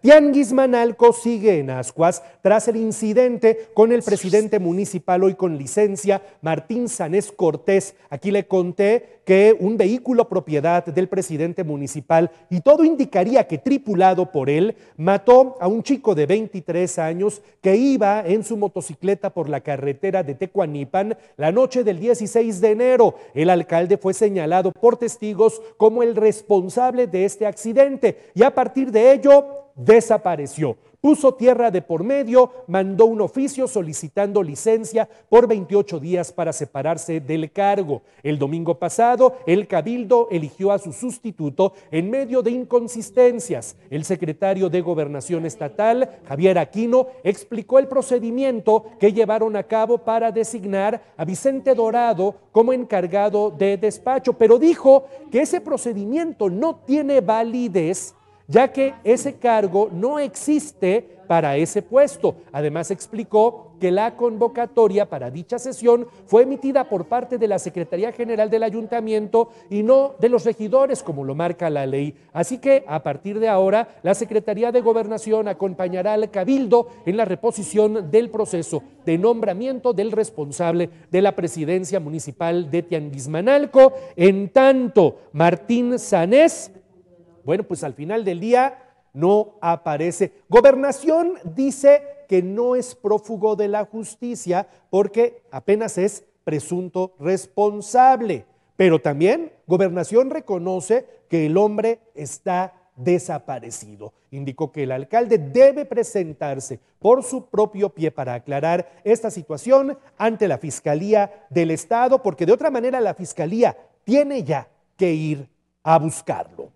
Tianguis Manalco sigue en ascuas tras el incidente con el presidente municipal hoy con licencia, Martín Sanés Cortés. Aquí le conté que un vehículo propiedad del presidente municipal y todo indicaría que tripulado por él mató a un chico de 23 años que iba en su motocicleta por la carretera de Tecuanipan la noche del 16 de enero. El alcalde fue señalado por testigos como el responsable de este accidente y a partir de ello desapareció. Puso tierra de por medio, mandó un oficio solicitando licencia por 28 días para separarse del cargo. El domingo pasado, el cabildo eligió a su sustituto en medio de inconsistencias. El secretario de Gobernación Estatal, Javier Aquino, explicó el procedimiento que llevaron a cabo para designar a Vicente Dorado como encargado de despacho, pero dijo que ese procedimiento no tiene validez ya que ese cargo no existe para ese puesto. Además explicó que la convocatoria para dicha sesión fue emitida por parte de la Secretaría General del Ayuntamiento y no de los regidores, como lo marca la ley. Así que, a partir de ahora, la Secretaría de Gobernación acompañará al Cabildo en la reposición del proceso de nombramiento del responsable de la presidencia municipal de Tianguismanalco. En tanto, Martín Sanés bueno, pues al final del día no aparece. Gobernación dice que no es prófugo de la justicia porque apenas es presunto responsable. Pero también Gobernación reconoce que el hombre está desaparecido. Indicó que el alcalde debe presentarse por su propio pie para aclarar esta situación ante la Fiscalía del Estado, porque de otra manera la Fiscalía tiene ya que ir a buscarlo.